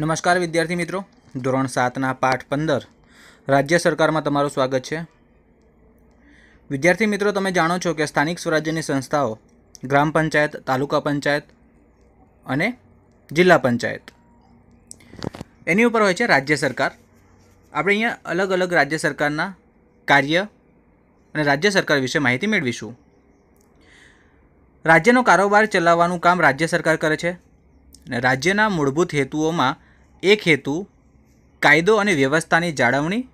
નમસ્કાર વિદ્યાર્થી મિત્રો ધોરણ સાતના પાઠ પંદર રાજ્ય સરકારમાં તમારું સ્વાગત છે વિદ્યાર્થી મિત્રો તમે જાણો છો કે સ્થાનિક સ્વરાજ્યની સંસ્થાઓ ગ્રામ પંચાયત તાલુકા પંચાયત અને જિલ્લા પંચાયત એની ઉપર હોય છે રાજ્ય સરકાર આપણે અહીંયા અલગ અલગ રાજ્ય સરકારના કાર્ય અને રાજ્ય સરકાર વિશે માહિતી મેળવીશું રાજ્યનો કારોબાર ચલાવવાનું કામ રાજ્ય સરકાર કરે છે રાજ્યના મૂળભૂત હેતુઓમાં એક હેતુ કાયદો અને વ્યવસ્થાની જાળવણી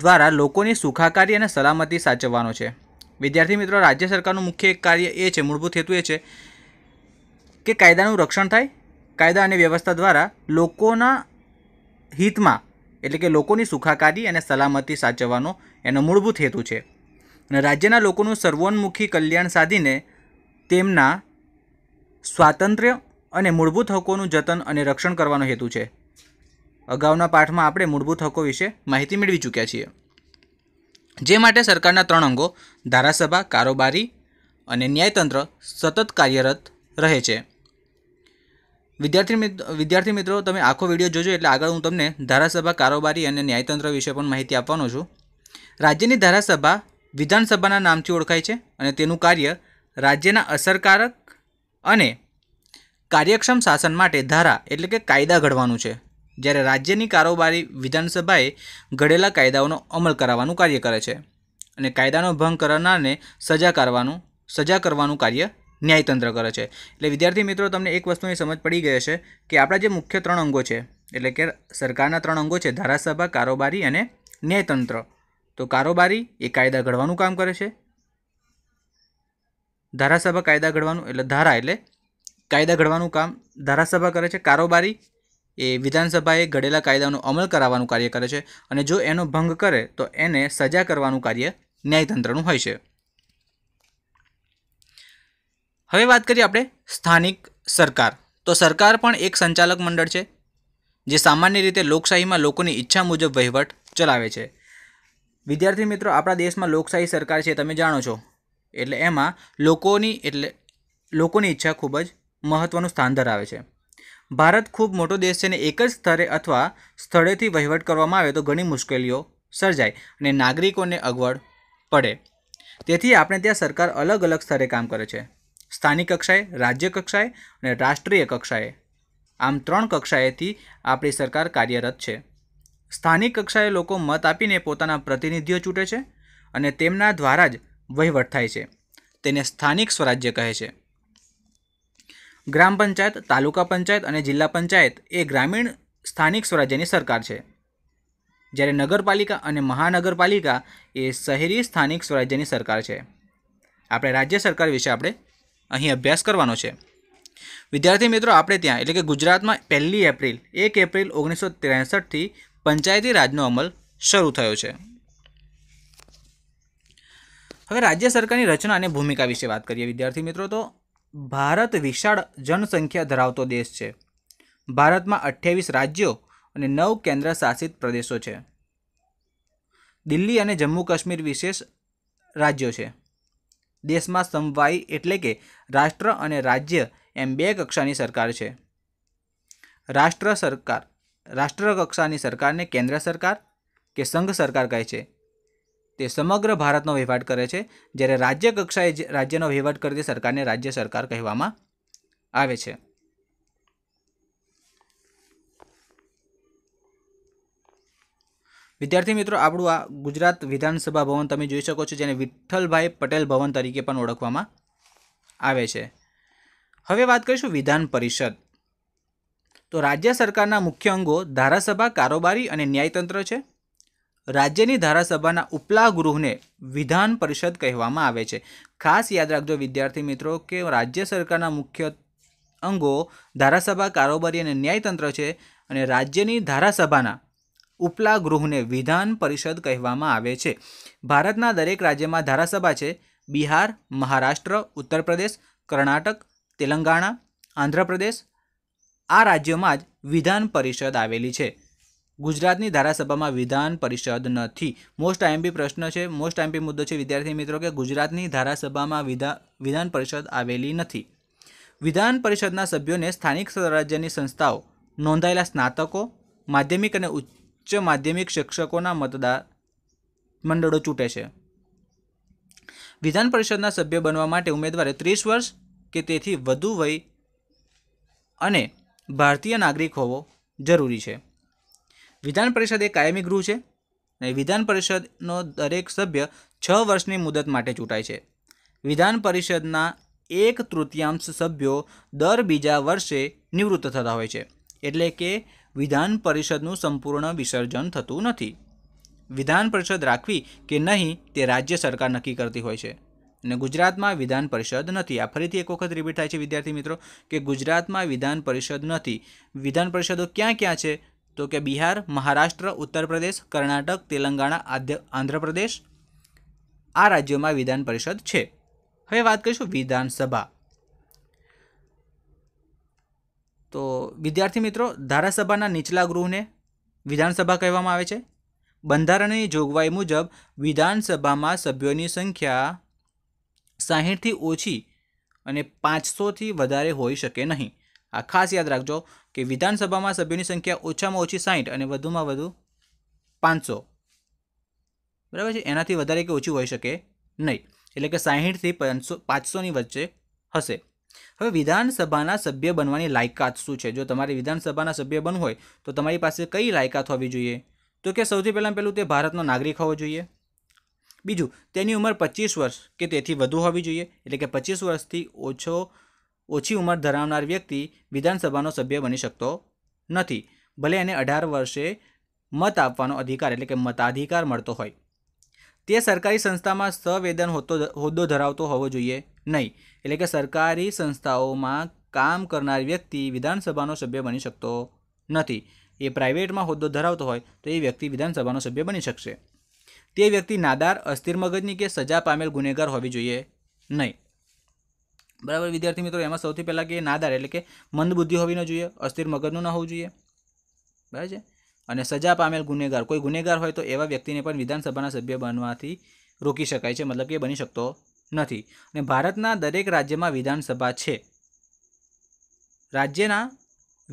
દ્વારા લોકોની સુખાકારી અને સલામતી સાચવવાનો છે વિદ્યાર્થી મિત્રો રાજ્ય સરકારનું મુખ્ય કાર્ય એ છે મૂળભૂત હેતુ એ છે કે કાયદાનું રક્ષણ થાય કાયદા અને વ્યવસ્થા દ્વારા લોકોના હિતમાં એટલે કે લોકોની સુખાકારી અને સલામતી સાચવવાનો એનો મૂળભૂત હેતુ છે અને રાજ્યના લોકોનું સર્વોન્મુખી કલ્યાણ સાધીને તેમના સ્વાતંત્ર્ય અને મૂળભૂત હકોનું જતન અને રક્ષણ કરવાનો હેતુ છે અગાઉના પાઠમાં આપણે મૂળભૂત હકો વિશે માહિતી મેળવી ચૂક્યા છીએ જે માટે સરકારના ત્રણ અંગો ધારાસભા કારોબારી અને ન્યાયતંત્ર સતત કાર્યરત રહે છે વિદ્યાર્થી મિત્રો વિદ્યાર્થી મિત્રો તમે આખો વિડીયો જોજો એટલે આગળ હું તમને ધારાસભા કારોબારી અને ન્યાયતંત્ર વિશે પણ માહિતી આપવાનો છું રાજ્યની ધારાસભા વિધાનસભાના નામથી ઓળખાય છે અને તેનું કાર્ય રાજ્યના અસરકારક અને કાર્યક્ષમ શાસન માટે ધારા એટલે કે કાયદા ઘડવાનું છે જ્યારે રાજ્યની કારોબારી વિધાનસભાએ ઘડેલા કાયદાઓનો અમલ કરાવવાનું કાર્ય કરે છે અને કાયદાનો ભંગ કરનારને સજા કરવાનું સજા કરવાનું કાર્ય ન્યાયતંત્ર કરે છે એટલે વિદ્યાર્થી મિત્રો તમને એક વસ્તુની સમજ પડી ગઈ છે કે આપણા જે મુખ્ય ત્રણ અંગો છે એટલે કે સરકારના ત્રણ અંગો છે ધારાસભા કારોબારી અને ન્યાયતંત્ર તો કારોબારી એ કાયદા ઘડવાનું કામ કરે છે ધારાસભા કાયદા ઘડવાનું એટલે ધારા એટલે કાયદા ઘડવાનું કામ ધારાસભા કરે છે કારોબારી એ વિધાનસભાએ ઘડેલા કાયદાનો અમલ કરાવવાનું કાર્ય કરે છે અને જો એનો ભંગ કરે તો એને સજા કરવાનું કાર્ય ન્યાયતંત્રનું હોય છે હવે વાત કરીએ આપણે સ્થાનિક સરકાર તો સરકાર પણ એક સંચાલક મંડળ છે જે સામાન્ય રીતે લોકશાહીમાં લોકોની ઈચ્છા મુજબ વહીવટ ચલાવે છે વિદ્યાર્થી મિત્રો આપણા દેશમાં લોકશાહી સરકાર છે તમે જાણો છો એટલે એમાં લોકોની એટલે લોકોની ઈચ્છા ખૂબ જ મહત્ત્વનું સ્થાન ધરાવે છે ભારત ખૂબ મોટો દેશ છે અને એક જ સ્તરે અથવા સ્થળેથી વહીવટ કરવામાં આવે તો ઘણી મુશ્કેલીઓ સર્જાય અને નાગરિકોને અગવડ પડે તેથી આપણે ત્યાં સરકાર અલગ અલગ સ્તરે કામ કરે છે સ્થાનિક કક્ષાએ રાજ્ય કક્ષાએ અને રાષ્ટ્રીય કક્ષાએ આમ ત્રણ કક્ષાએથી આપણી સરકાર કાર્યરત છે સ્થાનિક કક્ષાએ લોકો મત આપીને પોતાના પ્રતિનિધિઓ ચૂંટે છે અને તેમના દ્વારા જ વહીવટ થાય છે તેને સ્થાનિક સ્વરાજ્ય કહે છે ગ્રામ પંચાયત તાલુકા પંચાયત અને જિલ્લા પંચાયત એ ગ્રામીણ સ્થાનિક સ્વરાજ્યની સરકાર છે જ્યારે નગરપાલિકા અને મહાનગરપાલિકા એ શહેરી સ્થાનિક સ્વરાજ્યની સરકાર છે આપણે રાજ્ય સરકાર વિશે આપણે અહીં અભ્યાસ કરવાનો છે વિદ્યાર્થી મિત્રો આપણે ત્યાં એટલે કે ગુજરાતમાં પહેલી એપ્રિલ એક એપ્રિલ ઓગણીસો ત્રેસઠથી પંચાયતી રાજનો અમલ શરૂ થયો છે હવે રાજ્ય સરકારની રચના અને ભૂમિકા વિશે વાત કરીએ વિદ્યાર્થી મિત્રો તો ભારત વિશાળ જનસંખ્યા ધરાવતો દેશ છે ભારતમાં અઠ્યાવીસ રાજ્યો અને નવ કેન્દ્ર શાસિત પ્રદેશો છે દિલ્હી અને જમ્મુ કાશ્મીર વિશેષ રાજ્યો છે દેશમાં સમવાય એટલે કે રાષ્ટ્ર અને રાજ્ય એમ બે કક્ષાની સરકાર છે રાષ્ટ્ર સરકાર રાષ્ટ્ર કક્ષાની સરકારને કેન્દ્ર સરકાર કે સંઘ સરકાર કહે છે તે સમગ્ર ભારતનો વહીવટ કરે છે જ્યારે રાજ્ય કક્ષાએ રાજ્યનો વહીવટ કરતી સરકારને રાજ્ય સરકાર કહેવામાં આવે છે વિદ્યાર્થી મિત્રો આપણું આ ગુજરાત વિધાનસભા ભવન તમે જોઈ શકો છો જેને વિઠ્ઠલભાઈ પટેલ ભવન તરીકે પણ ઓળખવામાં આવે છે હવે વાત કરીશું વિધાન પરિષદ તો રાજ્ય સરકારના મુખ્ય અંગો ધારાસભા કારોબારી અને ન્યાયતંત્ર છે રાજ્યની ધારાસભાના ઉપલા ગૃહને વિધાન પરિષદ કહેવામાં આવે છે ખાસ યાદ રાખજો વિદ્યાર્થી મિત્રો કે રાજ્ય સરકારના મુખ્ય અંગો ધારાસભા કારોબારી અને ન્યાયતંત્ર છે અને રાજ્યની ધારાસભાના ઉપલા ગૃહને વિધાન પરિષદ કહેવામાં આવે છે ભારતના દરેક રાજ્યમાં ધારાસભા છે બિહાર મહારાષ્ટ્ર ઉત્તરપ્રદેશ કર્ણાટક તેલંગાણા આંધ્રપ્રદેશ આ રાજ્યોમાં જ વિધાન પરિષદ આવેલી છે ગુજરાતની ધારાસભામાં વિધાન પરિષદ નથી મોસ્ટ આઈએમપી પ્રશ્ન છે મોસ્ટ આઈએમપી મુદ્દો છે વિદ્યાર્થી મિત્રો કે ગુજરાતની ધારાસભામાં વિધા વિધાન પરિષદ આવેલી નથી વિધાન પરિષદના સભ્યોને સ્થાનિક સ્વરાજ્યની સંસ્થાઓ નોંધાયેલા સ્નાતકો માધ્યમિક અને ઉચ્ચ માધ્યમિક શિક્ષકોના મતદાર મંડળો ચૂંટે છે વિધાન પરિષદના સભ્ય બનવા માટે ઉમેદવારે ત્રીસ વર્ષ કે તેથી વધુ વય અને ભારતીય નાગરિક હોવો જરૂરી છે વિધાન પરિષદ એ કાયમી ગૃહ છે અને વિધાન પરિષદનો દરેક સભ્ય છ વર્ષની મુદત માટે ચૂંટાય છે વિધાન પરિષદના એક તૃતીયાંશ સભ્યો દર બીજા વર્ષે નિવૃત્ત થતા હોય છે એટલે કે વિધાન પરિષદનું સંપૂર્ણ વિસર્જન થતું નથી વિધાન પરિષદ રાખવી કે નહીં તે રાજ્ય સરકાર નક્કી કરતી હોય છે અને ગુજરાતમાં વિધાન પરિષદ નથી આ ફરીથી એક વખત રિપીટ થાય છે વિદ્યાર્થી મિત્રો કે ગુજરાતમાં વિધાન પરિષદ નથી વિધાન પરિષદો ક્યાં ક્યાં છે તો કે બિહાર મહારાષ્ટ્ર ઉત્તર કર્ણાટક તેલંગાણા આધ્ય આંધ્રપ્રદેશ આ રાજ્યોમાં વિધાન પરિષદ છે હવે વાત કરીશું વિધાનસભા તો વિદ્યાર્થી મિત્રો ધારાસભાના નીચલા ગૃહને વિધાનસભા કહેવામાં આવે છે બંધારણની જોગવાઈ મુજબ વિધાનસભામાં સભ્યોની સંખ્યા સાહીઠથી ઓછી અને પાંચસોથી વધારે હોઈ શકે નહીં આ ખાસ યાદ રાખજો કે વિધાનસભામાં સભ્યોની સંખ્યા ઓછામાં ઓછી સાહીઠ અને વધુમાં વધુ પાંચસો બરાબર છે એનાથી વધારે કે ઓછી હોઈ શકે નહીં એટલે કે સાહીઠથી પાંચસો પાંચસોની વચ્ચે હશે હવે વિધાનસભાના સભ્ય બનવાની લાયકાત શું છે જો તમારે વિધાનસભાના સભ્ય બનવું હોય તો તમારી પાસે કઈ લાયકાત હોવી જોઈએ તો કે સૌથી પહેલાં પહેલું તે ભારતનો નાગરિક હોવો જોઈએ બીજું તેની ઉંમર પચીસ વર્ષ કે તેથી વધુ હોવી જોઈએ એટલે કે પચીસ વર્ષથી ઓછો ઓછી ઉંમર ધરાવનાર વ્યક્તિ વિધાનસભાનો સભ્ય બની શકતો નથી ભલે એને અઢાર વર્ષે મત આપવાનો અધિકાર એટલે કે મતાધિકાર મળતો હોય તે સરકારી સંસ્થામાં સવેદન હોતો હોદ્દો ધરાવતો હોવો જોઈએ નહીં એટલે કે સરકારી સંસ્થાઓમાં કામ કરનાર વ્યક્તિ વિધાનસભાનો સભ્ય બની શકતો નથી એ પ્રાઇવેટમાં હોદ્દો ધરાવતો હોય તો એ વ્યક્તિ વિધાનસભાનો સભ્ય બની શકશે તે વ્યક્તિ નાદાર અસ્થિર મગજની કે સજા પામેલ ગુનેગાર હોવી જોઈએ નહીં બરાબર વિદ્યાર્થી મિત્રો એમાં સૌથી પહેલાં કે નાદાર એટલે કે મંદબુદ્ધિ હોવી ન જોઈએ અસ્થિર મગજનું ન હોવું જોઈએ બરાબર છે અને સજા પામેલ ગુનેગાર કોઈ ગુનેગાર હોય તો એવા વ્યક્તિને પણ વિધાનસભાના સભ્ય બનવાથી રોકી શકાય છે મતલબ કે બની શકતો નથી અને ભારતના દરેક રાજ્યમાં વિધાનસભા છે રાજ્યના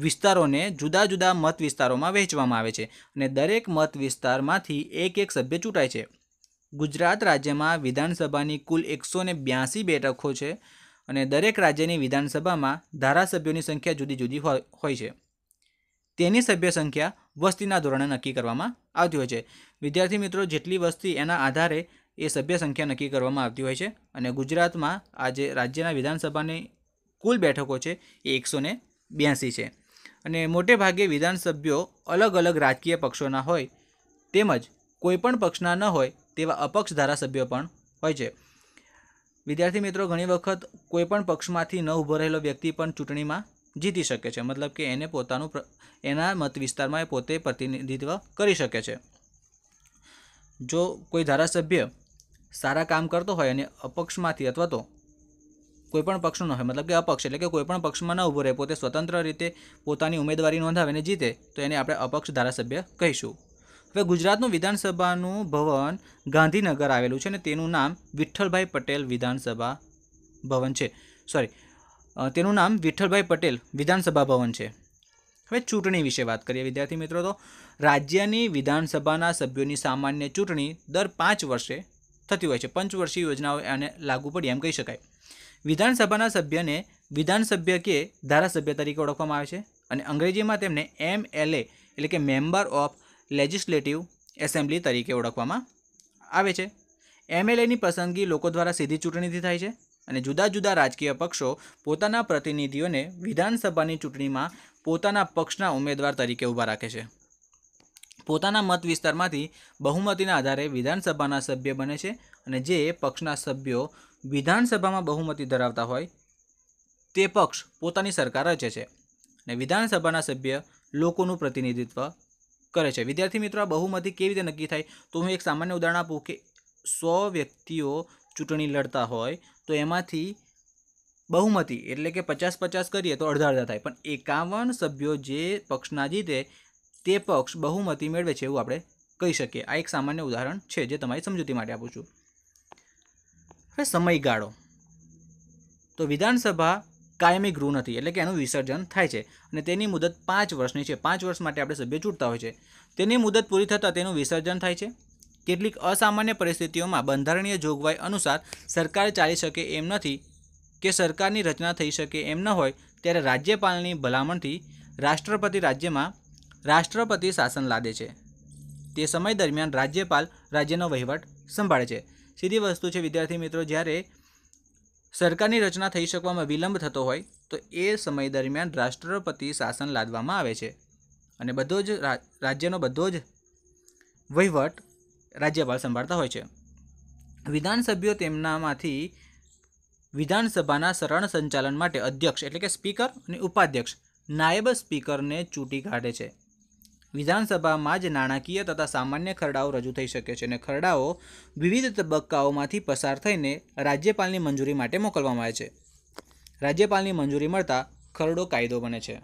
વિસ્તારોને જુદા જુદા મત વિસ્તારોમાં વહેંચવામાં આવે છે અને દરેક મત વિસ્તારમાંથી એક એક સભ્ય ચૂંટાય છે ગુજરાત રાજ્યમાં વિધાનસભાની કુલ એકસો બ્યાસી બેઠકો છે અને દરેક રાજ્યની વિધાનસભામાં ધારાસભ્યોની સંખ્યા જુદી જુદી હોય છે તેની સભ્ય સંખ્યા વસ્તીના ધોરણે નક્કી કરવામાં આવતી હોય છે વિદ્યાર્થી મિત્રો જેટલી વસ્તી એના આધારે એ સભ્ય સંખ્યા નક્કી કરવામાં આવતી હોય છે અને ગુજરાતમાં આજે રાજ્યના વિધાનસભાની કુલ બેઠકો છે એ એકસો બ્યાસી છે અને મોટે ભાગે વિધાનસભ્યો અલગ અલગ રાજકીય પક્ષોના હોય તેમજ કોઈપણ પક્ષના ન હોય તેવા અપક્ષ ધારાસભ્યો પણ હોય છે વિદ્યાર્થી મિત્રો ઘણી વખત કોઈપણ પક્ષમાંથી ન ઊભો રહેલો વ્યક્તિ પણ ચૂંટણીમાં જીતી શકે છે મતલબ કે એને પોતાનું એના મત વિસ્તારમાં એ પોતે પ્રતિનિધિત્વ કરી શકે છે જો કોઈ ધારાસભ્ય સારા કામ કરતો હોય અને અપક્ષમાંથી અથવા તો કોઈપણ પક્ષનો ન હોય મતલબ કે અપક્ષ એટલે કે કોઈપણ પક્ષમાં ન ઊભો રહે પોતે સ્વતંત્ર રીતે પોતાની ઉમેદવારી નોંધાવે અને જીતે તો એને આપણે અપક્ષ ધારાસભ્ય કહીશું હવે ગુજરાતનું વિધાનસભાનું ભવન ગાંધીનગર આવેલું છે અને તેનું નામ વિઠ્ઠલભાઈ પટેલ વિધાનસભા ભવન છે સોરી તેનું નામ વિઠ્ઠલભાઈ પટેલ વિધાનસભા ભવન છે હવે ચૂંટણી વિશે વાત કરીએ વિદ્યાર્થી મિત્રો તો રાજ્યની વિધાનસભાના સભ્યોની સામાન્ય ચૂંટણી દર પાંચ વર્ષે થતી હોય છે પંચવર્ષીય યોજનાઓ એને લાગુ પડી એમ કહી શકાય વિધાનસભાના સભ્યને વિધાનસભ્ય કે ધારાસભ્ય તરીકે ઓળખવામાં આવે છે અને અંગ્રેજીમાં તેમને એમ એલ એટલે કે મેમ્બર ઓફ લેજિસ્લેટિવ એસેમ્બલી તરીકે ઓળખવામાં આવે છે એમએલએની પસંદગી લોકો દ્વારા સીધી ચૂંટણીથી થાય છે અને જુદા જુદા રાજકીય પક્ષો પોતાના પ્રતિનિધિઓને વિધાનસભાની ચૂંટણીમાં પોતાના પક્ષના ઉમેદવાર તરીકે ઊભા રાખે છે પોતાના મત વિસ્તારમાંથી બહુમતીના આધારે વિધાનસભાના સભ્ય બને છે અને જે પક્ષના સભ્યો વિધાનસભામાં બહુમતી ધરાવતા હોય તે પક્ષ પોતાની સરકાર રચે છે અને વિધાનસભાના સભ્ય લોકોનું પ્રતિનિધિત્વ કરે છે વિદ્યાર્થી મિત્રો આ બહુમતી કેવી રીતે નક્કી થાય તો હું એક સામાન્ય ઉદાહરણ આપું કે સો વ્યક્તિઓ ચૂંટણી લડતા હોય તો એમાંથી બહુમતી એટલે કે પચાસ પચાસ કરીએ તો અડધા અડધા થાય પણ એકાવન સભ્યો જે પક્ષના જીતે તે પક્ષ બહુમતી મેળવે છે એવું આપણે કહી શકીએ આ એક સામાન્ય ઉદાહરણ છે જે તમારી સમજૂતી માટે આપું છું હવે સમયગાળો તો વિધાનસભા કાયમી ગૃહ નથી એટલે કે એનું વિસર્જન થાય છે અને તેની મુદત પાંચ વર્ષની છે પાંચ વર્ષ માટે આપણે સભ્ય ચૂંટતા હોય છે તેની મુદત પૂરી થતાં તેનું વિસર્જન થાય છે કેટલીક અસામાન્ય પરિસ્થિતિઓમાં બંધારણીય જોગવાઈ અનુસાર સરકાર ચાલી શકે એમ નથી કે સરકારની રચના થઈ શકે એમ ન હોય ત્યારે રાજ્યપાલની ભલામણથી રાષ્ટ્રપતિ રાજ્યમાં રાષ્ટ્રપતિ શાસન લાદે છે તે સમય દરમિયાન રાજ્યપાલ રાજ્યનો વહીવટ સંભાળે છે સીધી વસ્તુ છે વિદ્યાર્થી મિત્રો જ્યારે સરકારની રચના થઈ શકવામાં વિલંબ થતો હોય તો એ સમય દરમિયાન રાષ્ટ્રપતિ શાસન લાદવામાં આવે છે અને બધો જ રાજ્યનો બધો જ વહીવટ રાજ્યપાલ સંભાળતા હોય છે વિધાનસભ્યો તેમનામાંથી વિધાનસભાના સરળ સંચાલન માટે અધ્યક્ષ એટલે કે સ્પીકર અને ઉપાધ્યક્ષ નાયબ સ્પીકરને ચૂંટી કાઢે છે વિધાનસભામાં જ નાણાકીય તથા સામાન્ય ખરડાઓ રજૂ થઈ શકે છે અને ખરડાઓ વિવિધ તબક્કાઓમાંથી પસાર થઈને રાજ્યપાલની મંજૂરી માટે મોકલવામાં આવે છે રાજ્યપાલની મંજૂરી મળતા ખરડો કાયદો બને છે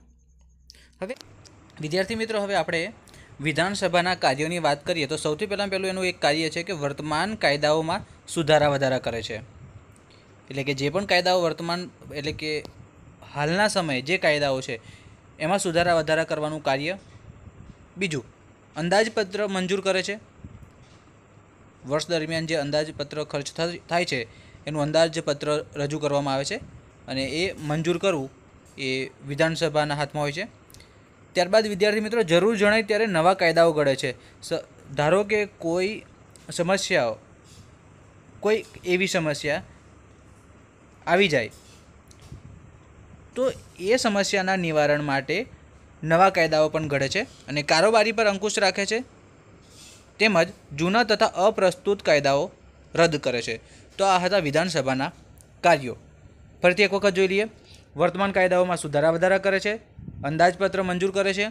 હવે વિદ્યાર્થી મિત્રો હવે આપણે વિધાનસભાના કાર્યોની વાત કરીએ તો સૌથી પહેલાં પહેલું એનું એક કાર્ય છે કે વર્તમાન કાયદાઓમાં સુધારા વધારા કરે છે એટલે કે જે પણ કાયદાઓ વર્તમાન એટલે કે હાલના સમયે જે કાયદાઓ છે એમાં સુધારા વધારા કરવાનું કાર્ય બીજું અંદાજપત્ર મંજૂર કરે છે વર્ષ દરમિયાન જે અંદાજપત્ર ખર્ચ થાય છે એનું અંદાજપત્ર રજૂ કરવામાં આવે છે અને એ મંજૂર કરવું એ વિધાનસભાના હાથમાં હોય છે ત્યારબાદ વિદ્યાર્થી મિત્રો જરૂર જણાય ત્યારે નવા કાયદાઓ ઘડે છે ધારો કે કોઈ સમસ્યાઓ કોઈ એવી સમસ્યા આવી જાય તો એ સમસ્યાના નિવારણ માટે નવા કાયદાઓ પણ ઘડે છે અને કારોબારી પર અંકુશ રાખે છે તેમજ જૂના તથા અપ્રસ્તુત કાયદાઓ રદ કરે છે તો આ હતા વિધાનસભાના કાર્યો ફરીથી એક વખત જોઈ લઈએ વર્તમાન કાયદાઓમાં સુધારા વધારા કરે છે અંદાજપત્ર મંજૂર કરે છે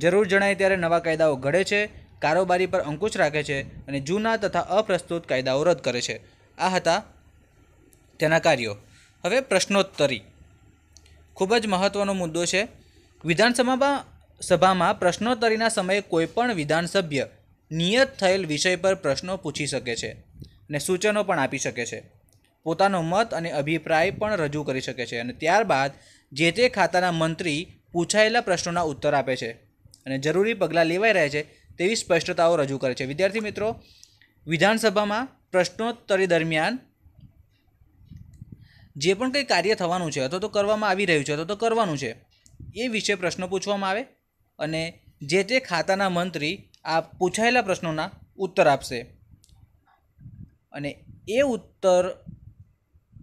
જરૂર જણાય ત્યારે નવા કાયદાઓ ઘડે છે કારોબારી પર અંકુશ રાખે છે અને જૂના તથા અપ્રસ્તુત કાયદાઓ રદ કરે છે આ હતા તેના કાર્યો હવે પ્રશ્નોત્તરી ખૂબ જ મહત્ત્વનો મુદ્દો છે વિધાનસભામાં સભામાં પ્રશ્નોત્તરીના સમયે કોઈપણ વિધાનસભ્ય નિયત થયેલ વિષય પર પ્રશ્નો પૂછી શકે છે અને સૂચનો પણ આપી શકે છે પોતાનો મત અને અભિપ્રાય પણ રજૂ કરી શકે છે અને ત્યારબાદ જે તે ખાતાના મંત્રી પૂછાયેલા પ્રશ્નોના ઉત્તર આપે છે અને જરૂરી પગલાં લેવાઈ રહે છે તેવી સ્પષ્ટતાઓ રજૂ કરે છે વિદ્યાર્થી મિત્રો વિધાનસભામાં પ્રશ્નોત્તરી દરમિયાન જે પણ કંઈ કાર્ય થવાનું છે અથવા તો કરવામાં આવી રહ્યું છે અથવા તો કરવાનું છે એ વિશે પ્રશ્નો પૂછવામાં આવે અને જે તે ખાતાના મંત્રી આ પૂછાયેલા પ્રશ્નોના ઉત્તર આપશે અને એ ઉત્તર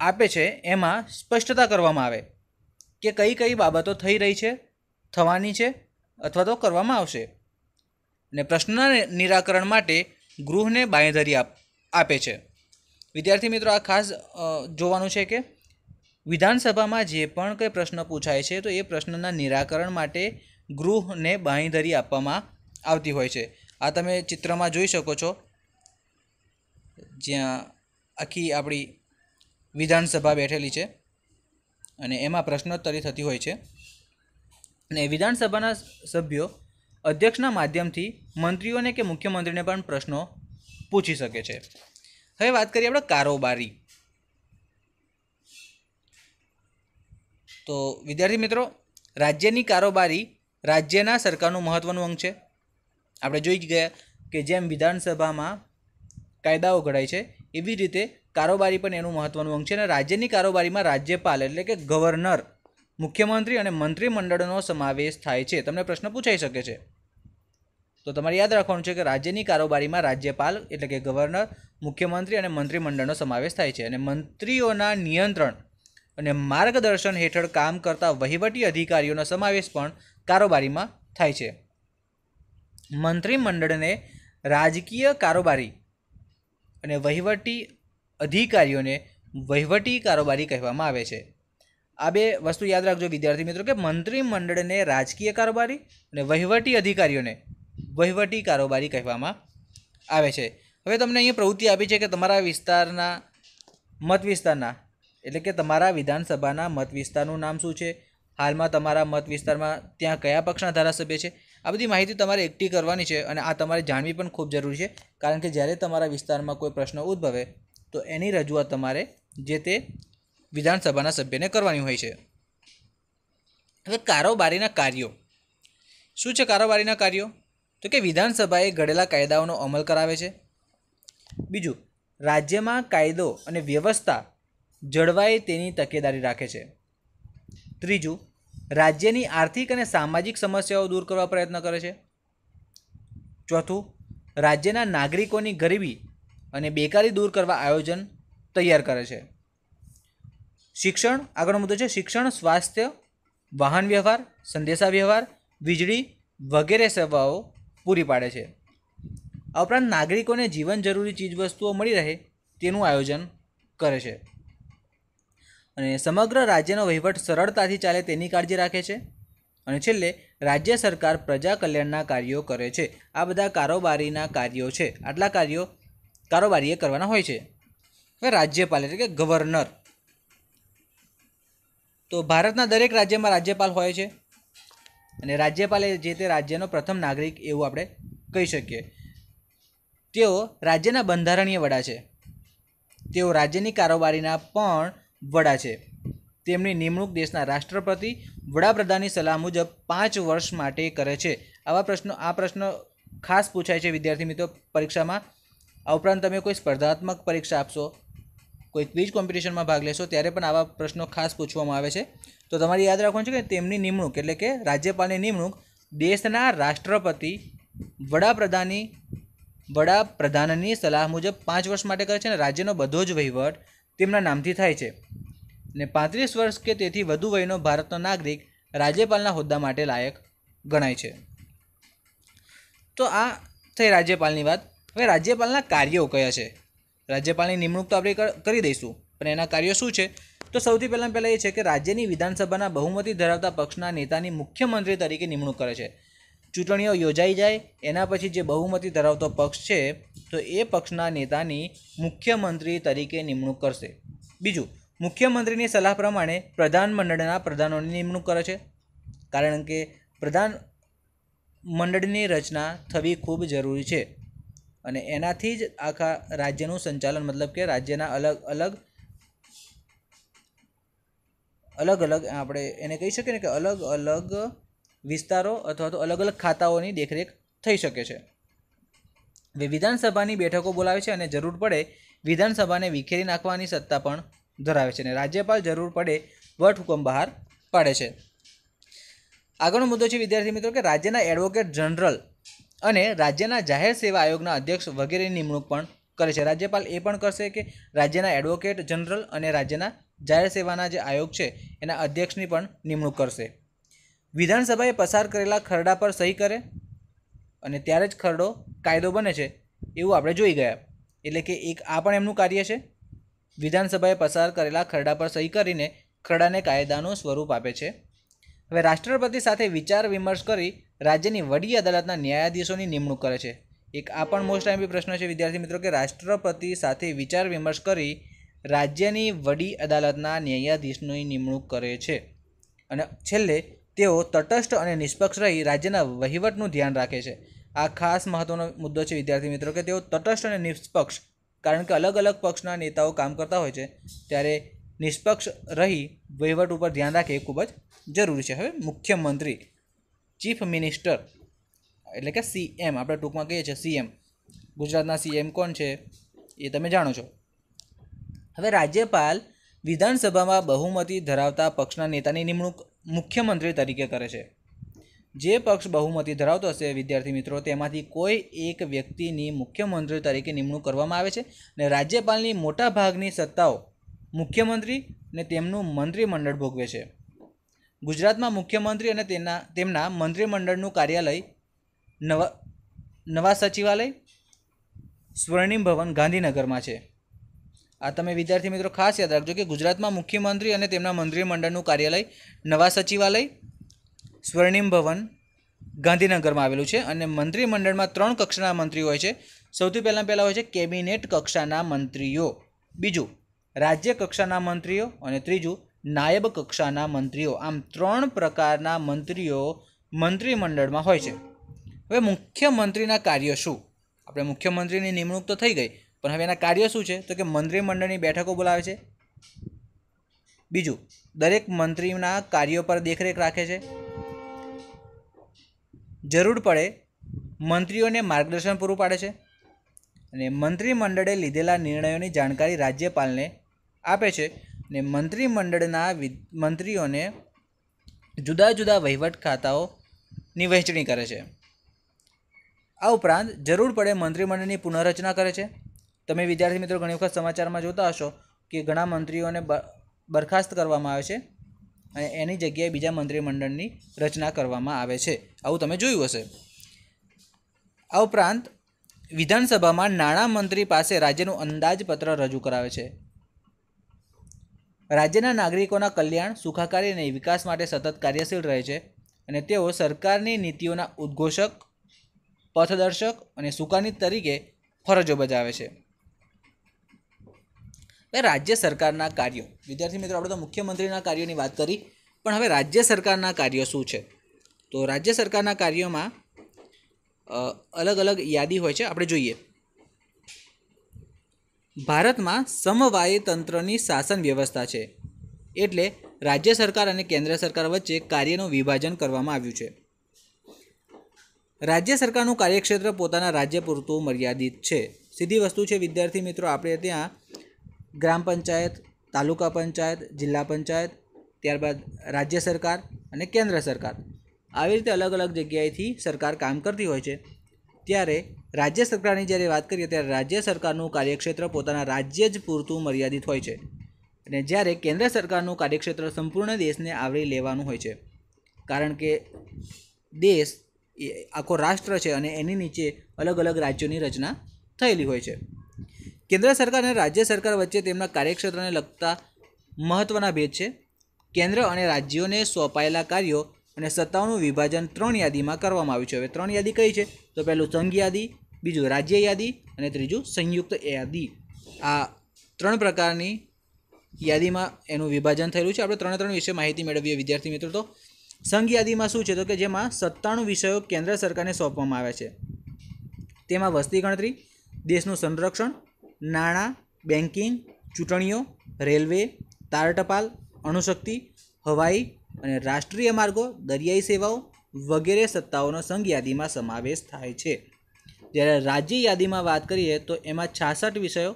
આપે છે એમાં સ્પષ્ટતા કરવામાં આવે કે કઈ કઈ બાબતો થઈ રહી છે થવાની છે અથવા તો કરવામાં આવશે અને પ્રશ્નના નિરાકરણ માટે ગૃહને બાંયધરી આપે છે વિદ્યાર્થી મિત્રો આ ખાસ જોવાનું છે કે વિધાનસભામાં જે પણ કંઈ પ્રશ્ન પૂછાય છે તો એ પ્રશ્નના નિરાકરણ માટે ગૃહને બાંયધરી આપવામાં આવતી હોય છે આ તમે ચિત્રમાં જોઈ શકો છો જ્યાં આખી આપણી વિધાનસભા બેઠેલી છે અને એમાં પ્રશ્નોત્તરી થતી હોય છે અને વિધાનસભાના સભ્યો અધ્યક્ષના માધ્યમથી મંત્રીઓને કે મુખ્યમંત્રીને પણ પ્રશ્નો પૂછી શકે છે હવે વાત કરીએ આપણે કારોબારી તો વિદ્યાર્થી મિત્રો રાજ્યની કારોબારી રાજ્યના સરકારનું મહત્ત્વનું અંગ છે આપણે જોઈ જ ગયા કે જેમ વિધાનસભામાં કાયદાઓ ઘડાય છે એવી રીતે કારોબારી પણ એનું મહત્ત્વનું અંગ છે અને રાજ્યની કારોબારીમાં રાજ્યપાલ એટલે કે ગવર્નર મુખ્યમંત્રી અને મંત્રીમંડળનો સમાવેશ થાય છે તમને પ્રશ્ન પૂછાઈ શકે છે તો તમારે યાદ રાખવાનું છે કે રાજ્યની કારોબારીમાં રાજ્યપાલ એટલે કે ગવર્નર મુખ્યમંત્રી અને મંત્રીમંડળનો સમાવેશ થાય છે અને મંત્રીઓના નિયંત્રણ અને માર્ગદર્શન હેઠળ કામ કરતા વહીવટી અધિકારીઓનો સમાવેશ પણ કારોબારીમાં થાય છે મંત્રીમંડળને રાજકીય કારોબારી અને વહીવટી અધિકારીઓને વહીવટી કારોબારી કહેવામાં આવે છે આ બે વસ્તુ યાદ રાખજો વિદ્યાર્થી મિત્રો કે મંત્રીમંડળને રાજકીય કારોબારી અને વહીવટી અધિકારીઓને વહીવટી કારોબારી કહેવામાં આવે છે હવે તમને અહીંયા પ્રવૃત્તિ આપી છે કે તમારા વિસ્તારના મત વિસ્તારના એટલે કે તમારા વિધાનસભાના મત વિસ્તારનું નામ શું છે હાલમાં તમારા મત વિસ્તારમાં ત્યાં કયા પક્ષના ધારાસભ્ય છે આ બધી માહિતી તમારે એકઠી કરવાની છે અને આ તમારે જાણવી પણ ખૂબ જરૂરી છે કારણ કે જ્યારે તમારા વિસ્તારમાં કોઈ પ્રશ્ન ઉદ્ભવે તો એની રજૂઆત તમારે જે તે વિધાનસભાના સભ્યને કરવાની હોય છે હવે કારોબારીના કાર્યો શું છે કારોબારીના કાર્યો તો કે વિધાનસભાએ ઘડેલા કાયદાઓનો અમલ કરાવે છે બીજું રાજ્યમાં કાયદો અને વ્યવસ્થા જળવાય તેની તકેદારી રાખે છે ત્રીજું રાજ્યની આર્થિક અને સામાજિક સમસ્યાઓ દૂર કરવા પ્રયત્ન કરે છે ચોથું રાજ્યના નાગરિકોની ગરીબી અને બેકારી દૂર કરવા આયોજન તૈયાર કરે છે શિક્ષણ આગળનો મુદ્દો છે શિક્ષણ સ્વાસ્થ્ય વાહન વ્યવહાર સંદેશાવ્યવહાર વીજળી વગેરે સેવાઓ પૂરી પાડે છે આ ઉપરાંત નાગરિકોને જીવન જરૂરી ચીજવસ્તુઓ મળી રહે તેનું આયોજન કરે છે અને સમગ્ર રાજ્યનો વહીવટ સરળતાથી ચાલે તેની કાળજી રાખે છે અને છેલ્લે રાજ્ય સરકાર પ્રજા કલ્યાણના કાર્યો કરે છે આ બધા કારોબારીના કાર્યો છે આટલા કાર્યો કારોબારીએ કરવાના હોય છે હવે રાજ્યપાલ એટલે કે ગવર્નર તો ભારતના દરેક રાજ્યમાં રાજ્યપાલ હોય છે અને રાજ્યપાલ એ જે તે રાજ્યનો પ્રથમ નાગરિક એવું આપણે કહી શકીએ તેઓ રાજ્યના બંધારણીય વડા છે તેઓ રાજ્યની કારોબારીના પણ વડા છે તેમની નિમણૂક દેશના રાષ્ટ્રપતિ વડાપ્રધાનની સલાહ મુજબ પાંચ વર્ષ માટે કરે છે આવા પ્રશ્નો આ પ્રશ્નો ખાસ પૂછાય છે વિદ્યાર્થી મિત્રો પરીક્ષામાં આ ઉપરાંત તમે કોઈ સ્પર્ધાત્મક પરીક્ષા આપશો કોઈ ક્વિઝ કોમ્પિટિશનમાં ભાગ લેશો ત્યારે પણ આવા પ્રશ્નો ખાસ પૂછવામાં આવે છે તો તમારે યાદ રાખવાનું છે કે તેમની નિમણૂક એટલે કે રાજ્યપાલની નિમણૂક દેશના રાષ્ટ્રપતિ વડાપ્રધાનની વડાપ્રધાનની સલાહ મુજબ પાંચ વર્ષ માટે કરે છે અને રાજ્યનો બધો જ વહીવટ તેમના નામથી થાય છે ને પાંત્રીસ વર્ષ કે તેથી વધુ વયનો ભારતનો નાગરિક રાજ્યપાલના હોદ્દા માટે લાયક ગણાય છે તો આ થઈ રાજ્યપાલની વાત હવે રાજ્યપાલના કાર્યો કયા છે રાજ્યપાલની નિમણૂક તો આપણે કરી દઈશું પણ એના કાર્યો શું છે તો સૌથી પહેલાં પહેલાં એ છે કે રાજ્યની વિધાનસભાના બહુમતી ધરાવતા પક્ષના નેતાની મુખ્યમંત્રી તરીકે નિમણૂક કરે છે ચૂંટણીઓ યોજાઈ જાય એના પછી જે બહુમતી ધરાવતો પક્ષ છે તો એ પક્ષના નેતાની મુખ્યમંત્રી તરીકે નિમણૂક કરશે બીજું મુખ્યમંત્રીની સલાહ પ્રમાણે પ્રધાનમંડળના પ્રધાનોની નિમણૂક કરે છે કારણ કે પ્રધાન મંડળની રચના થવી ખૂબ જરૂરી છે અને એનાથી જ આખા રાજ્યનું સંચાલન મતલબ કે રાજ્યના અલગ અલગ અલગ અલગ આપણે એને કહી શકીએ ને કે અલગ અલગ વિસ્તારો અથવા તો અલગ અલગ ખાતાઓની દેખરેખ થઈ શકે છે વિધાનસભાની બેઠકો બોલાવે છે અને જરૂર પડે વિધાનસભાને વિખેરી નાખવાની સત્તા પણ ધરાવે છે અને રાજ્યપાલ જરૂર પડે વટહુકમ બહાર પાડે છે આગળનો મુદ્દો છે વિદ્યાર્થી મિત્રો કે રાજ્યના એડવોકેટ જનરલ અને રાજ્યના જાહેર સેવા આયોગના અધ્યક્ષ વગેરેની નિમણૂક પણ કરે છે રાજ્યપાલ એ પણ કરશે કે રાજ્યના એડવોકેટ જનરલ અને રાજ્યના જાહેર સેવાના જે આયોગ છે એના અધ્યક્ષની પણ નિમણૂક કરશે વિધાનસભાએ પસાર કરેલા ખરડા પર સહી કરે અને ત્યારે જ ખરડો કાયદો બને છે એવું આપણે જોઈ ગયા એટલે કે એક આ પણ એમનું કાર્ય છે વિધાનસભાએ પસાર કરેલા ખરડા પર સહી કરીને ખરડાને કાયદાનું સ્વરૂપ આપે છે હવે રાષ્ટ્રપતિ સાથે વિચાર વિમર્શ કરી રાજ્યની વડી અદાલતના ન્યાયાધીશોની નિમણૂક કરે છે એક આ પણ મોસ્ટ એમ્પી પ્રશ્ન છે વિદ્યાર્થી મિત્રો કે રાષ્ટ્રપતિ સાથે વિચાર વિમર્શ કરી રાજ્યની વડી અદાલતના ન્યાયાધીશની નિમણૂક કરે છે અને છેલ્લે તેઓ તટસ્થ અને નિષ્પક્ષ રહી રાજ્યના વહીવટનું ધ્યાન રાખે છે આ ખાસ મહત્વનો મુદ્દો છે વિદ્યાર્થી મિત્રો કે તેઓ તટસ્થ અને નિષ્પક્ષ કારણ કે અલગ અલગ પક્ષના નેતાઓ કામ કરતા હોય છે ત્યારે નિષ્પક્ષ રહી વહીવટ ઉપર ધ્યાન રાખે એ ખૂબ જ જરૂરી છે હવે મુખ્યમંત્રી ચીફ મિનિસ્ટર એટલે કે સીએમ આપણે ટૂંકમાં કહીએ છીએ સીએમ ગુજરાતના સીએમ કોણ છે એ તમે જાણો છો હવે રાજ્યપાલ વિધાનસભામાં બહુમતી ધરાવતા પક્ષના નેતાની નિમણૂક મુખ્યમંત્રી તરીકે કરે છે જે પક્ષ બહુમતી ધરાવતો હશે વિદ્યાર્થી મિત્રો તેમાંથી કોઈ એક વ્યક્તિની મુખ્યમંત્રી તરીકે નિમણૂક કરવામાં આવે છે અને રાજ્યપાલની મોટા ભાગની સત્તાઓ મુખ્યમંત્રી ને તેમનું મંત્રીમંડળ ભોગવે છે ગુજરાતમાં મુખ્યમંત્રી અને તેના તેમના મંત્રીમંડળનું કાર્યાલય નવા નવા સચિવાલય સ્વર્ણિમ ભવન ગાંધીનગરમાં છે આ તમે વિદ્યાર્થી મિત્રો ખાસ યાદ રાખજો કે ગુજરાતમાં મુખ્યમંત્રી અને તેમના મંત્રીમંડળનું કાર્યાલય નવા સચિવાલય સ્વર્ણિમ ભવન ગાંધીનગરમાં આવેલું છે અને મંત્રીમંડળમાં ત્રણ કક્ષાના મંત્રીઓ હોય છે સૌથી પહેલાં પહેલાં હોય છે કેબિનેટ કક્ષાના મંત્રીઓ બીજું રાજ્ય કક્ષાના મંત્રીઓ અને ત્રીજું નાયબ કક્ષાના મંત્રીઓ આમ ત્રણ પ્રકારના મંત્રીઓ મંત્રીમંડળમાં હોય છે હવે મુખ્યમંત્રીના કાર્ય શું આપણે મુખ્યમંત્રીની નિમણૂક તો થઈ ગઈ પણ હવે એના કાર્ય શું છે તો કે મંત્રીમંડળની બેઠકો બોલાવે છે બીજું દરેક મંત્રીના કાર્યો પર દેખરેખ રાખે છે જરૂર પડે મંત્રીઓને માર્ગદર્શન પૂરું પાડે છે અને મંત્રીમંડળે લીધેલા નિર્ણયોની જાણકારી રાજ્યપાલને આપે છે અને મંત્રીમંડળના મંત્રીઓને જુદા જુદા વહીવટ ખાતાઓની વહેંચણી કરે છે આ ઉપરાંત જરૂર પડે મંત્રીમંડળની પુનઃરચના કરે છે તમે વિદ્યાર્થી મિત્રો ઘણી વખત સમાચારમાં જોતા હશો કે ઘણા મંત્રીઓને બરખાસ્ત કરવામાં આવે છે અને એની જગ્યાએ બીજા મંત્રીમંડળની રચના કરવામાં આવે છે આવું તમે જોયું હશે આ ઉપરાંત વિધાનસભામાં નાણામંત્રી પાસે રાજ્યનું અંદાજપત્ર રજૂ કરાવે છે રાજ્યના નાગરિકોના કલ્યાણ સુખાકારી અને વિકાસ માટે સતત કાર્યશીલ રહે છે અને તેઓ સરકારની નીતિઓના ઉદ્ઘોષક પથદર્શક અને સુકાની તરીકે ફરજો બજાવે છે હવે રાજ્ય સરકારના કાર્યો વિદ્યાર્થી મિત્રો આપણે તો મુખ્યમંત્રીના કાર્યોની વાત કરી પણ હવે રાજ્ય સરકારના કાર્યો શું છે તો રાજ્ય સરકારના કાર્યોમાં અલગ અલગ યાદી હોય છે આપણે જોઈએ ભારતમાં સમવાય તંત્રની શાસન વ્યવસ્થા છે એટલે રાજ્ય સરકાર અને કેન્દ્ર સરકાર વચ્ચે કાર્યનું વિભાજન કરવામાં આવ્યું છે રાજ્ય સરકારનું કાર્યક્ષેત્ર પોતાના રાજ્ય પૂરતું મર્યાદિત છે સીધી વસ્તુ છે વિદ્યાર્થી મિત્રો આપણે ત્યાં ગ્રામ પંચાયત તાલુકા પંચાયત જિલ્લા પંચાયત ત્યારબાદ રાજ્ય સરકાર અને કેન્દ્ર સરકાર આવી રીતે અલગ અલગ જગ્યાએથી સરકાર કામ કરતી હોય છે ત્યારે રાજ્ય સરકારની જ્યારે વાત કરીએ ત્યારે રાજ્ય સરકારનું કાર્યક્ષેત્ર પોતાના રાજ્ય જ પૂરતું મર્યાદિત હોય છે અને જ્યારે કેન્દ્ર સરકારનું કાર્યક્ષેત્ર સંપૂર્ણ દેશને આવરી લેવાનું હોય છે કારણ કે દેશ એ આખો રાષ્ટ્ર છે અને એની નીચે અલગ અલગ રાજ્યોની રચના થયેલી હોય છે કેન્દ્ર સરકાર અને રાજ્ય સરકાર વચ્ચે તેમના કાર્યક્ષેત્રને લગતા મહત્ત્વના ભેદ છે કેન્દ્ર અને રાજ્યોને સોંપાયેલા કાર્યો અને સત્તાઓનું વિભાજન ત્રણ યાદીમાં કરવામાં આવ્યું છે હવે ત્રણ યાદી કઈ છે તો પહેલું સંઘ યાદી બીજું રાજ્ય યાદી અને ત્રીજું સંયુક્ત યાદી આ ત્રણ પ્રકારની યાદીમાં એનું વિભાજન થયેલું છે આપણે ત્રણે ત્રણ વિશે માહિતી મેળવીએ વિદ્યાર્થી મિત્રો તો સંઘ યાદીમાં શું છે તો કે જેમાં સત્તાણું વિષયો કેન્દ્ર સરકારને સોંપવામાં આવ્યા છે તેમાં વસ્તી ગણતરી દેશનું સંરક્ષણ નાણાં બેન્કિંગ ચૂંટણીઓ રેલવે તાર ટપાલ અણુશક્તિ હવાઈ અને રાષ્ટ્રીય માર્ગો દરિયાઈ સેવાઓ વગેરે સત્તાઓનો સંઘ યાદીમાં સમાવેશ થાય છે જ્યારે રાજ્ય યાદીમાં વાત કરીએ તો એમાં છાસઠ વિષયો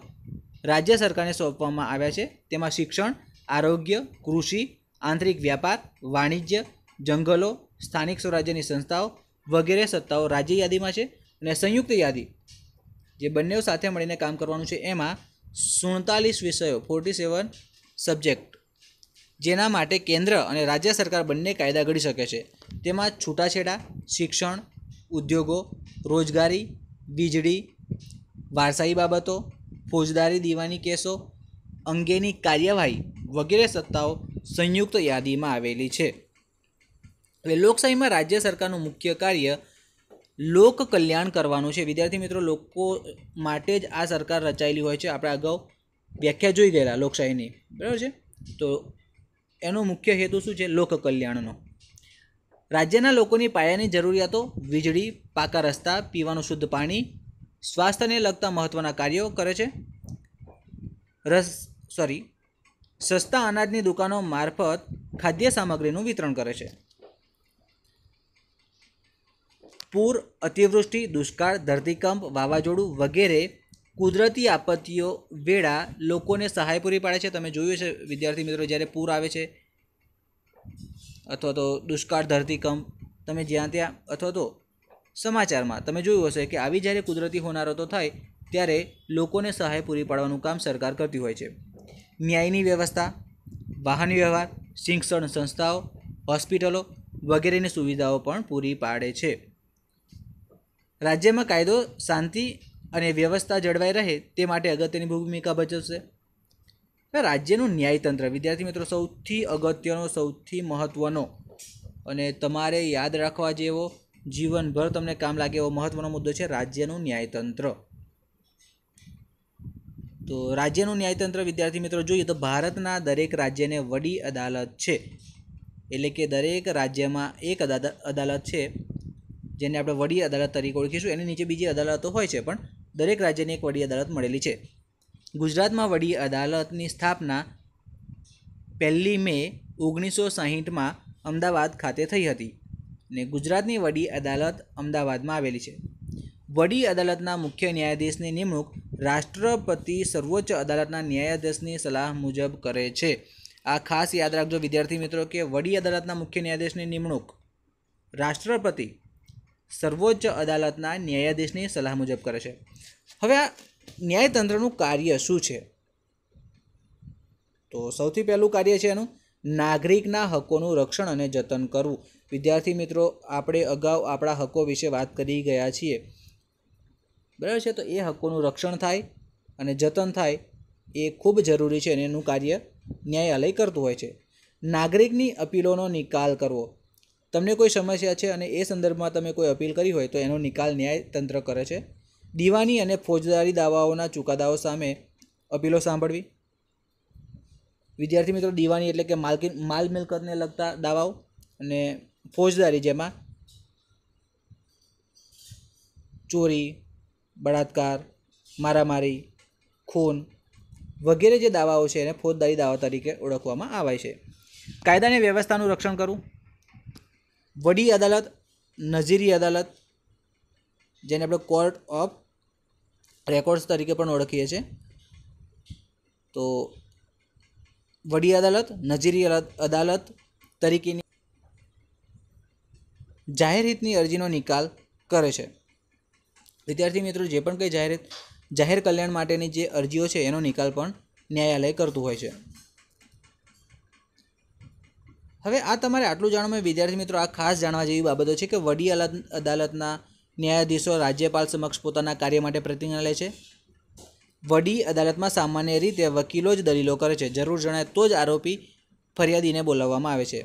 રાજ્ય સરકારને સોંપવામાં આવ્યા છે તેમાં શિક્ષણ આરોગ્ય કૃષિ આંતરિક વ્યાપાર વાણિજ્ય જંગલો સ્થાનિક સ્વરાજ્યની સંસ્થાઓ વગેરે સત્તાઓ રાજ્ય યાદીમાં છે અને સંયુક્ત યાદી જે બંને સાથે મળીને કામ કરવાનું છે એમાં સુડતાલીસ વિષયો ફોર્ટી સેવન સબ્જેક્ટ જેના માટે કેન્દ્ર અને રાજ્ય સરકાર બંને કાયદા ઘડી શકે છે તેમાં છૂટાછેડા શિક્ષણ ઉદ્યોગો રોજગારી વીજળી વારસાઈ બાબતો ફોજદારી દીવાની કેસો અંગેની કાર્યવાહી વગેરે સત્તાઓ સંયુક્ત યાદીમાં આવેલી છે હવે લોકશાહીમાં રાજ્ય સરકારનું મુખ્ય કાર્ય લોક કલ્યાણ કરવાનું છે વિદ્યાર્થી મિત્રો લોકો માટે જ આ સરકાર રચાયેલી હોય છે આપણે અગાઉ વ્યાખ્યા જોઈ ગયેલા લોકશાહીની બરાબર છે તો એનો મુખ્ય હેતુ શું છે લોક કલ્યાણનો રાજ્યના લોકોની પાયાની જરૂરિયાતો વીજળી પાકા રસ્તા પીવાનું શુદ્ધ પાણી સ્વાસ્થ્યને લગતા મહત્ત્વના કાર્યો કરે છે રસ સોરી સસ્તા અનાજની દુકાનો મારફત ખાદ્ય સામગ્રીનું વિતરણ કરે છે પૂર અતિવૃષ્ટિ દુષ્કાળ ધરતીકંપ વાવાઝોડું વગેરે કુદરતી આપત્તિઓ વેળા લોકોને સહાય પૂરી પાડે છે તમે જોયું છે વિદ્યાર્થી મિત્રો જ્યારે પૂર આવે છે અથવા તો દુષ્કાળ ધરતીકંપ તમે જ્યાં ત્યાં અથવા તો સમાચારમાં તમે જોયું હશે કે આવી જ્યારે કુદરતી હોનારતો થાય ત્યારે લોકોને સહાય પૂરી પાડવાનું કામ સરકાર કરતી હોય છે ન્યાયની વ્યવસ્થા વાહન વ્યવહાર શિક્ષણ સંસ્થાઓ હોસ્પિટલો વગેરેની સુવિધાઓ પણ પૂરી પાડે છે રાજ્યમાં કાયદો શાંતિ અને વ્યવસ્થા જળવાઈ રહે તે માટે અગત્યની ભૂમિકા ભજવશે રાજ્યનું ન્યાયતંત્ર વિદ્યાર્થી મિત્રો સૌથી અગત્યનો સૌથી મહત્ત્વનો અને તમારે યાદ રાખવા જેવો જીવનભર તમને કામ લાગે એવો મહત્ત્વનો મુદ્દો છે રાજ્યનું ન્યાયતંત્ર તો રાજ્યનું ન્યાયતંત્ર વિદ્યાર્થી મિત્રો જોઈએ તો ભારતના દરેક રાજ્યને વડી અદાલત છે એટલે કે દરેક રાજ્યમાં એક અદાલત છે જેને આપણે વડી અદાલત તરીકે ઓળખીશું એની નીચે બીજી અદાલતો હોય છે પણ દરેક રાજ્યની એક વડી અદાલત મળેલી છે ગુજરાતમાં વડી અદાલતની સ્થાપના પહેલી મે ઓગણીસો સાહીઠમાં અમદાવાદ ખાતે થઈ હતી ને ગુજરાતની વડી અદાલત અમદાવાદમાં આવેલી છે વડી અદાલતના મુખ્ય ન્યાયાધીશની નિમણૂક રાષ્ટ્રપતિ સર્વોચ્ચ અદાલતના ન્યાયાધીશની સલાહ મુજબ કરે છે આ ખાસ યાદ રાખજો વિદ્યાર્થી મિત્રો કે વડી અદાલતના મુખ્ય ન્યાયાધીશની નિમણૂક રાષ્ટ્રપતિ સર્વોચ્ચ અદાલતના ન્યાયાધીશની સલાહ મુજબ કરે છે હવે આ ન્યાયતંત્રનું કાર્ય શું છે તો સૌથી પહેલું કાર્ય છે એનું નાગરિકના હકોનું રક્ષણ અને જતન કરવું વિદ્યાર્થી મિત્રો આપણે અગાઉ આપણા હકો વિશે વાત કરી ગયા છીએ બરાબર છે તો એ હકોનું રક્ષણ થાય અને જતન થાય એ ખૂબ જરૂરી છે અને એનું કાર્ય ન્યાયાલય કરતું હોય છે નાગરિકની અપીલોનો નિકાલ કરવો તમને કોઈ સમસ્યા છે અને એ સંદર્ભમાં તમે કોઈ અપીલ કરી હોય તો એનો નિકાલ ન્યાયતંત્ર કરે છે દીવાની અને ફોજદારી દાવાઓના ચુકાદાઓ સામે અપીલો સાંભળવી વિદ્યાર્થી મિત્રો દીવાની એટલે કે માલકી માલ મિલકતને લગતા દાવાઓ અને ફોજદારી જેમાં ચોરી બળાત્કાર મારામારી ખૂન વગેરે જે દાવાઓ છે એને ફોજદારી દાવા તરીકે ઓળખવામાં આવે છે કાયદાની વ્યવસ્થાનું રક્ષણ કરવું વડી અદાલત નજીરી અદાલત જેને આપણે કોર્ટ ઓફ રેકોર્ડ્સ તરીકે પણ ઓળખીએ છીએ તો વડી અદાલત નજીરી અદાલત તરીકેની જાહેર હિતની અરજીનો નિકાલ કરે છે વિદ્યાર્થી મિત્રો જે પણ કંઈ જાહેર જાહેર કલ્યાણ માટેની જે અરજીઓ છે એનો નિકાલ પણ ન્યાયાલય કરતું હોય છે હવે આ તમારે આટલું જાણવા વિદ્યાર્થી મિત્રો આ ખાસ જાણવા જેવી બાબતો છે કે વડી અદાલતના ન્યાયાધીશો રાજ્યપાલ સમક્ષ પોતાના કાર્ય માટે પ્રતિજ્ઞા લે છે વડી અદાલતમાં સામાન્ય રીતે વકીલો જ દલીલો કરે છે જરૂર જણાય તો જ આરોપી ફરિયાદીને બોલાવવામાં આવે છે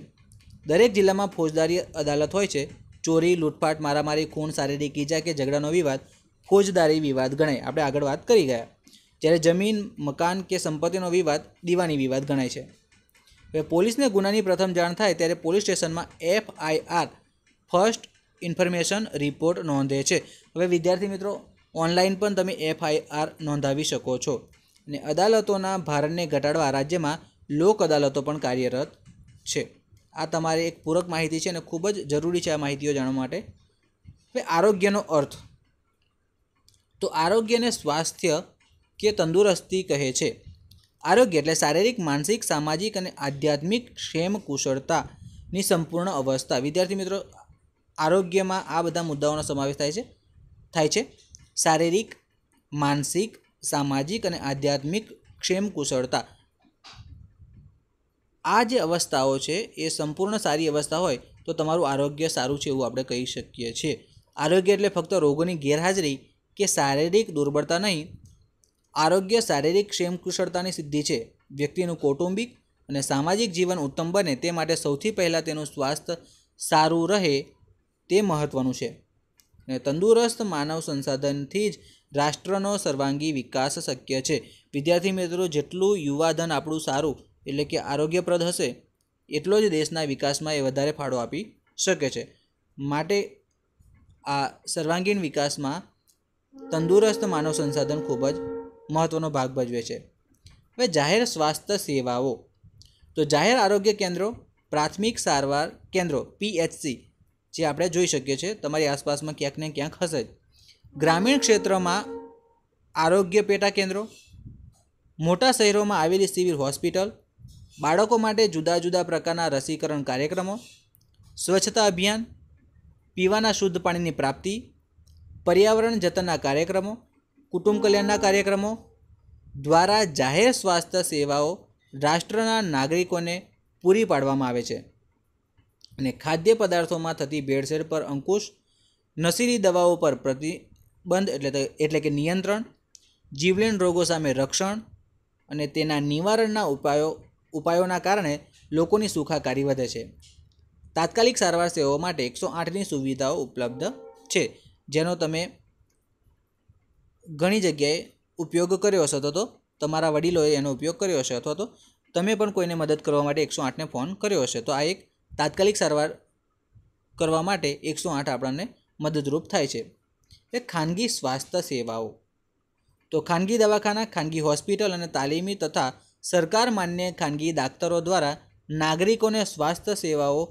દરેક જિલ્લામાં ફોજદારી અદાલત હોય છે ચોરી લૂંટફાટ મારામારી ખૂન શારીરિક ઈજા કે ઝઘડાનો વિવાદ ફોજદારી વિવાદ ગણાય આપણે આગળ વાત કરી ગયા જ્યારે જમીન મકાન કે સંપત્તિનો વિવાદ દીવાની વિવાદ ગણાય છે હવે પોલીસને ગુનાની પ્રથમ જાણ થાય ત્યારે પોલીસ સ્ટેશનમાં એફઆઈઆર ફર્સ્ટ ઇન્ફોર્મેશન રિપોર્ટ નોંધે છે હવે વિદ્યાર્થી મિત્રો ઓનલાઈન પણ તમે એફઆઈઆર નોંધાવી શકો છો અને અદાલતોના ભારણને ઘટાડવા રાજ્યમાં લોક અદાલતો પણ કાર્યરત છે આ તમારે એક પૂરક માહિતી છે અને ખૂબ જ જરૂરી છે આ માહિતીઓ જાણવા માટે હવે આરોગ્યનો અર્થ તો આરોગ્યને સ્વાસ્થ્ય કે તંદુરસ્તી કહે છે આરોગ્ય એટલે શારીરિક માનસિક સામાજિક અને આધ્યાત્મિક ક્ષેમ કુશળતાની સંપૂર્ણ અવસ્થા વિદ્યાર્થી મિત્રો આરોગ્યમાં આ બધા મુદ્દાઓનો સમાવેશ થાય છે થાય છે શારીરિક માનસિક સામાજિક અને આધ્યાત્મિક ક્ષેમ કુશળતા આ જે અવસ્થાઓ છે એ સંપૂર્ણ સારી અવસ્થા હોય તો તમારું આરોગ્ય સારું છે એવું આપણે કહી શકીએ છીએ આરોગ્ય એટલે ફક્ત રોગોની ગેરહાજરી કે શારીરિક દુર્બળતા નહીં આરોગ્ય શારીરિક ક્ષેમ કુશળતાની સિદ્ધિ છે વ્યક્તિનું કૌટુંબિક અને સામાજિક જીવન ઉત્તમ બને તે માટે સૌથી પહેલાં તેનું સ્વાસ્થ્ય સારું રહે તે મહત્ત્વનું છે અને તંદુરસ્ત માનવ સંસાધનથી જ રાષ્ટ્રનો સર્વાંગી વિકાસ શક્ય છે વિદ્યાર્થી મિત્રો જેટલું યુવાધન આપણું સારું એટલે કે આરોગ્યપ્રદ હશે એટલો જ દેશના વિકાસમાં એ વધારે ફાળો આપી શકે છે માટે આ સર્વાંગીણ વિકાસમાં તંદુરસ્ત માનવ સંસાધન ખૂબ જ મહત્ત્વનો ભાગ ભજવે છે હવે જાહેર સ્વાસ્થ્ય સેવાઓ તો જાહેર આરોગ્ય કેન્દ્રો પ્રાથમિક સારવાર કેન્દ્રો પીએચસી જે આપણે જોઈ શકીએ છીએ તમારી આસપાસમાં ક્યાંક ને ક્યાંક હશે ગ્રામીણ ક્ષેત્રમાં આરોગ્ય પેટા કેન્દ્રો મોટા શહેરોમાં આવેલી સિવિલ હોસ્પિટલ બાળકો માટે જુદા જુદા પ્રકારના રસીકરણ કાર્યક્રમો સ્વચ્છતા અભિયાન પીવાના શુદ્ધ પાણીની પ્રાપ્તિ પર્યાવરણ જતનના કાર્યક્રમો કુટુંબ કલ્યાણના કાર્યક્રમો દ્વારા જાહેર સ્વાસ્થ્ય સેવાઓ રાષ્ટ્રના નાગરિકોને પૂરી પાડવામાં આવે છે અને ખાદ્ય પદાર્થોમાં થતી ભેળસેળ પર અંકુશ નશીલી દવાઓ પર પ્રતિબંધ એટલે એટલે કે નિયંત્રણ જીવલેણ રોગો સામે રક્ષણ અને તેના નિવારણના ઉપાયો ઉપાયોના કારણે લોકોની સુખાકારી વધે છે તાત્કાલિક સારવાર સેવાઓ માટે એકસો આઠની સુવિધાઓ ઉપલબ્ધ છે જેનો તમે ઘણી જગ્યાએ ઉપયોગ કર્યો હશે અથવા તો તમારા વડીલોએ એનો ઉપયોગ કર્યો હશે અથવા તો તમે પણ કોઈને મદદ કરવા માટે એકસો આઠને ફોન કર્યો હશે તો આ એક તાત્કાલિક સારવાર કરવા માટે એકસો આઠ આપણને મદદરૂપ થાય છે એ ખાનગી સ્વાસ્થ્ય સેવાઓ તો ખાનગી દવાખાના ખાનગી હોસ્પિટલ અને તાલીમી તથા સરકાર માન્ય ખાનગી ડાક્ટરો દ્વારા નાગરિકોને સ્વાસ્થ્ય સેવાઓ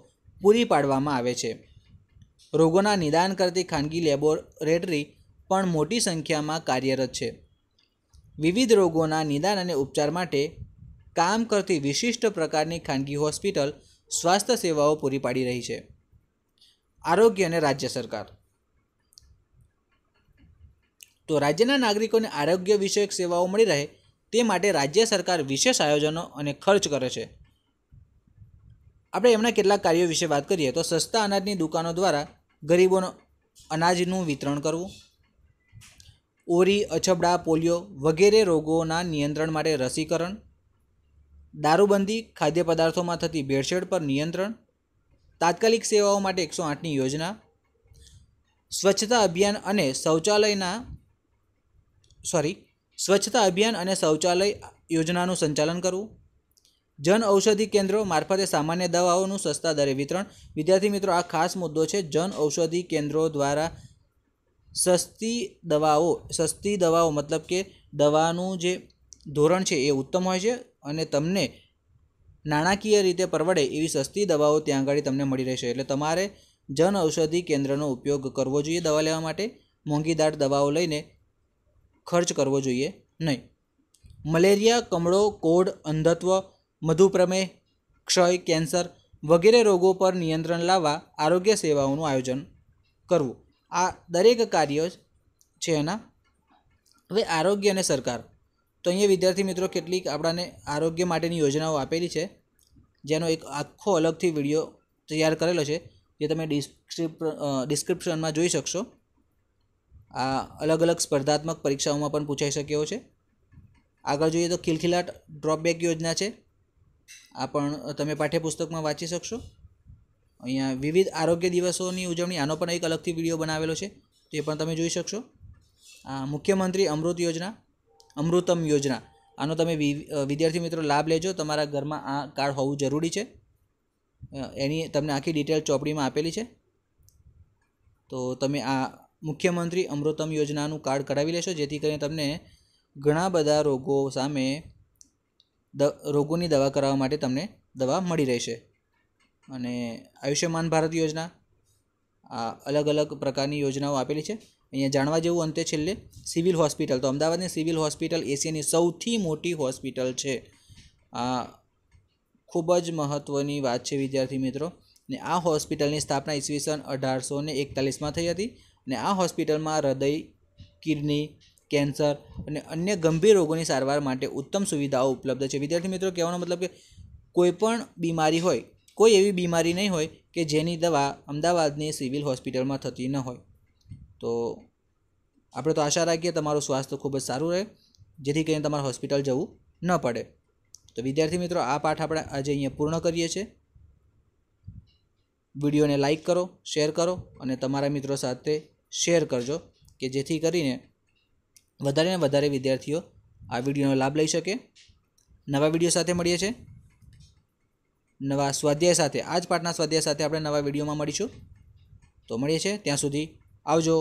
પૂરી પાડવામાં આવે છે રોગોના નિદાન કરતી ખાનગી લેબોરેટરી પણ મોટી સંખ્યામાં કાર્યરત છે વિવિધ રોગોના નિદાન અને ઉપચાર માટે કામ કરતી વિશિષ્ટ પ્રકારની ખાનગી હોસ્પિટલ સ્વાસ્થ્ય સેવાઓ પૂરી પાડી રહી છે આરોગ્ય અને રાજ્ય સરકાર તો રાજ્યના નાગરિકોને આરોગ્ય વિષયક સેવાઓ મળી રહે તે માટે રાજ્ય સરકાર વિશેષ આયોજનો અને ખર્ચ કરે છે આપણે એમના કેટલાક કાર્યો વિશે વાત કરીએ તો સસ્તા અનાજની દુકાનો દ્વારા ગરીબોનો અનાજનું વિતરણ કરવું ઓરી અછબડા પોલિયો વગેરે રોગોના નિયંત્રણ માટે રસીકરણ દારૂબંધી ખાદ્ય પદાર્થોમાં થતી ભેળસેળ પર નિયંત્રણ તાત્કાલિક સેવાઓ માટે એકસો આઠની યોજના સ્વચ્છતા અભિયાન અને શૌચાલયના સોરી સ્વચ્છતા અભિયાન અને શૌચાલય યોજનાનું સંચાલન કરવું જન ઔષધિ કેન્દ્રો મારફતે સામાન્ય દવાઓનું સસ્તા દરે વિતરણ વિદ્યાર્થી મિત્રો આ ખાસ મુદ્દો છે જન ઔષધિ કેન્દ્રો દ્વારા સસ્તી દવાઓ સસ્તી દવાઓ મતલબ કે દવાનું જે ધોરણ છે એ ઉત્તમ હોય છે અને તમને નાણાકીય રીતે પરવડે એવી સસ્તી દવાઓ ત્યાં આગળ તમને મળી રહેશે એટલે તમારે જન ઔષધિ કેન્દ્રનો ઉપયોગ કરવો જોઈએ દવા લેવા માટે મોંઘીદાટ દવાઓ લઈને ખર્ચ કરવો જોઈએ નહીં મલેરિયા કમળો કોડ અંધત્વ મધુપ્રમેહ ક્ષય કેન્સર વગેરે રોગો પર નિયંત્રણ લાવવા આરોગ્ય સેવાઓનું આયોજન કરવું આ દરેક કાર્યો છે એના હવે આરોગ્ય અને સરકાર તો અહીંયા વિદ્યાર્થી મિત્રો કેટલીક આપણાને આરોગ્ય માટેની યોજનાઓ આપેલી છે જેનો એક આખો અલગથી વિડીયો તૈયાર કરેલો છે જે તમે ડિસ્ક્રિપ ડિસ્ક્રિપ્શનમાં જોઈ શકશો આ અલગ અલગ સ્પર્ધાત્મક પરીક્ષાઓમાં પણ પૂછાઈ શક્યો છે આગળ જોઈએ તો ખિલખિલાટ ડ્રોપબેક યોજના છે આ પણ તમે પાઠ્યપુસ્તકમાં વાંચી શકશો અહીંયા વિવિધ આરોગ્ય દિવસોની ઉજવણી આનો પણ એક અલગથી વિડીયો બનાવેલો છે તે પણ તમે જોઈ શકશો આ મુખ્યમંત્રી અમૃત યોજના અમૃતમ યોજના આનો તમે વિદ્યાર્થી મિત્રો લાભ લેજો તમારા ઘરમાં આ કાર્ડ હોવું જરૂરી છે એની તમને આખી ડિટેલ ચોપડીમાં આપેલી છે તો તમે આ મુખ્યમંત્રી અમૃતમ યોજનાનું કાર્ડ કઢાવી લેશો જેથી કરીને તમને ઘણા બધા રોગો સામે રોગોની દવા કરાવવા માટે તમને દવા મળી રહેશે અને આયુષ્યમાન ભારત યોજના આ અલગ અલગ પ્રકારની યોજનાઓ આપેલી છે અહીંયા જાણવા જેવું અંતે છેલ્લે સિવિલ હોસ્પિટલ તો અમદાવાદની સિવિલ હોસ્પિટલ એશિયાની સૌથી મોટી હોસ્પિટલ છે આ ખૂબ જ મહત્ત્વની વાત છે વિદ્યાર્થી મિત્રો ને આ હોસ્પિટલની સ્થાપના ઈસવીસન અઢારસો ને એકતાલીસમાં થઈ હતી અને આ હોસ્પિટલમાં હૃદય કિડની કેન્સર અને અન્ય ગંભીર રોગોની સારવાર માટે ઉત્તમ સુવિધાઓ ઉપલબ્ધ છે વિદ્યાર્થી મિત્રો કહેવાનો મતલબ કે કોઈપણ બીમારી હોય કોઈ એવી બીમારી નહીં હોય કે જેની દવા અમદાવાદની સિવિલ હોસ્પિટલમાં થતી ન હોય તો આપણે તો આશા રાખીએ તમારું સ્વાસ્થ્ય ખૂબ જ સારું રહે જેથી કરીને તમારે હોસ્પિટલ જવું ન પડે તો વિદ્યાર્થી મિત્રો આ પાઠ આપણે આજે અહીંયા પૂર્ણ કરીએ છીએ વિડીયોને લાઇક કરો શેર કરો અને તમારા મિત્રો સાથે શેર કરજો કે જેથી કરીને વધારે ને વધારે વિદ્યાર્થીઓ આ વિડીયોનો લાભ લઈ શકે નવા વિડીયો સાથે મળીએ છીએ નવા સ્વાધ્યાય સાથે આ જ પાઠના સ્વાધ્યાય સાથે આપણે નવા વિડીયોમાં મળીશું તો મળીએ છીએ ત્યાં સુધી આવજો